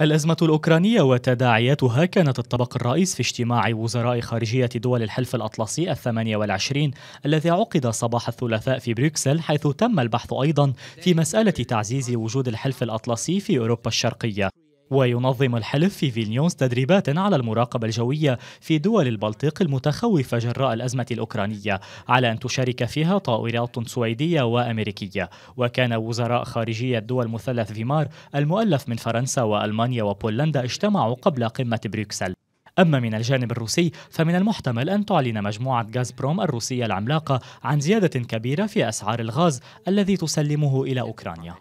الأزمة الأوكرانية وتداعياتها كانت الطبق الرئيس في اجتماع وزراء خارجية دول الحلف الأطلسي الثمانية والعشرين الذي عقد صباح الثلاثاء في بروكسل حيث تم البحث أيضا في مسألة تعزيز وجود الحلف الأطلسي في أوروبا الشرقية وينظم الحلف في فيلنيوس تدريبات على المراقبة الجوية في دول البلطيق المتخوفة جراء الأزمة الأوكرانية على أن تشارك فيها طائرات سويدية وأمريكية وكان وزراء خارجية الدول المثلث فيمار المؤلف من فرنسا وألمانيا وبولندا اجتمعوا قبل قمة بروكسل أما من الجانب الروسي فمن المحتمل أن تعلن مجموعة غاز بروم الروسية العملاقة عن زيادة كبيرة في أسعار الغاز الذي تسلمه إلى أوكرانيا.